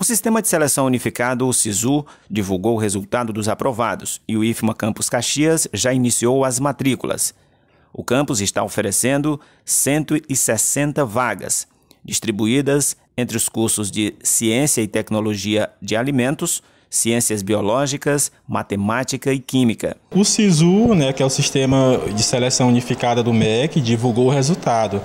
O Sistema de Seleção Unificado, o SISU, divulgou o resultado dos aprovados e o IFMA Campus Caxias já iniciou as matrículas. O campus está oferecendo 160 vagas, distribuídas entre os cursos de Ciência e Tecnologia de Alimentos, Ciências Biológicas, Matemática e Química. O SISU, né, que é o Sistema de Seleção Unificada do MEC, divulgou o resultado.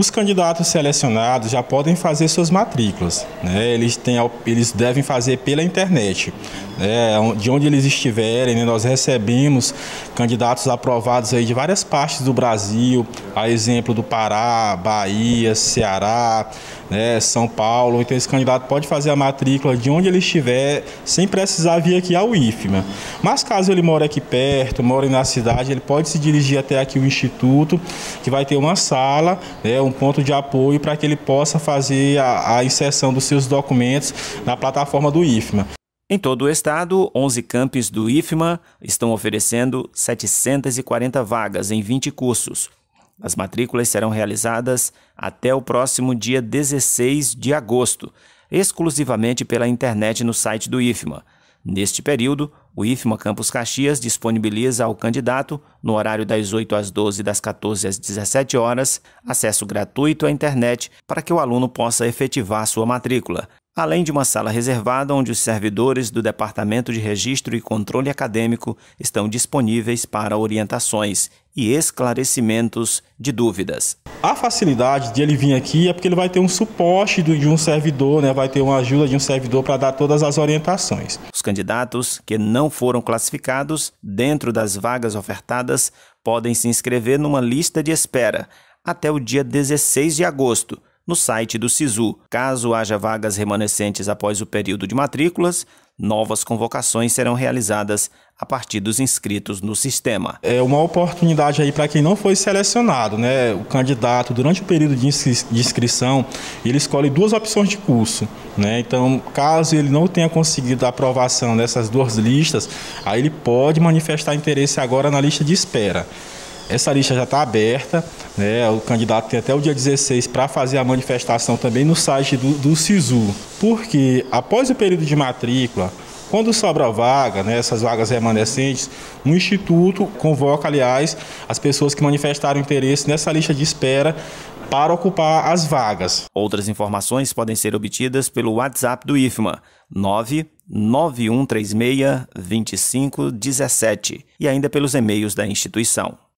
Os candidatos selecionados já podem fazer suas matrículas, né? eles, têm, eles devem fazer pela internet. Né? É de onde eles estiverem, né? nós recebemos candidatos aprovados aí de várias partes do Brasil, a exemplo do Pará, Bahia, Ceará, né, São Paulo. Então, esse candidato pode fazer a matrícula de onde ele estiver, sem precisar vir aqui ao IFMA. Mas, caso ele mora aqui perto, mora na cidade, ele pode se dirigir até aqui o Instituto, que vai ter uma sala, né, um um ponto de apoio para que ele possa fazer a, a inserção dos seus documentos na plataforma do IFMA. Em todo o estado, 11 campos do IFMA estão oferecendo 740 vagas em 20 cursos. As matrículas serão realizadas até o próximo dia 16 de agosto, exclusivamente pela internet no site do IFMA. Neste período, o IFMA Campus Caxias disponibiliza ao candidato, no horário das 8 às 12 e das 14 às 17 horas, acesso gratuito à internet para que o aluno possa efetivar sua matrícula além de uma sala reservada onde os servidores do Departamento de Registro e Controle Acadêmico estão disponíveis para orientações e esclarecimentos de dúvidas. A facilidade de ele vir aqui é porque ele vai ter um suporte de um servidor, né? vai ter uma ajuda de um servidor para dar todas as orientações. Os candidatos que não foram classificados dentro das vagas ofertadas podem se inscrever numa lista de espera até o dia 16 de agosto no site do SISU. Caso haja vagas remanescentes após o período de matrículas, novas convocações serão realizadas a partir dos inscritos no sistema. É uma oportunidade aí para quem não foi selecionado, né? O candidato durante o período de, inscri de, inscrição ele escolhe duas opções de curso, né? Então, caso ele não tenha conseguido a aprovação dessas duas listas, aí ele pode manifestar interesse agora na lista de espera. Essa lista já está aberta, né? o candidato tem até o dia 16 para fazer a manifestação também no site do, do SISU, porque após o período de matrícula, quando sobra vaga, né, essas vagas remanescentes, o Instituto convoca, aliás, as pessoas que manifestaram interesse nessa lista de espera para ocupar as vagas. Outras informações podem ser obtidas pelo WhatsApp do IFMA 99136 2517 e ainda pelos e-mails da instituição.